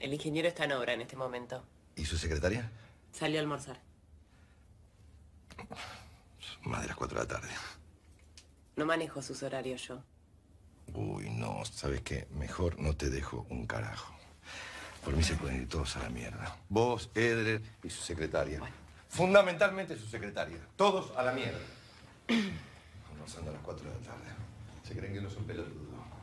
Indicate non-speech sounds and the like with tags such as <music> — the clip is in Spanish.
El ingeniero está en obra en este momento. ¿Y su secretaria? Salió a almorzar. Más de las 4 de la tarde. No manejo sus horarios yo. Uy, no, ¿sabes qué? Mejor no te dejo un carajo. Por mí se pueden ir todos a la mierda. Vos, Edler y su secretaria. Fundamentalmente su secretaria. Todos a la mierda. <clears throat> Almorzando a las 4 de la tarde. Se creen que no son pelotudos.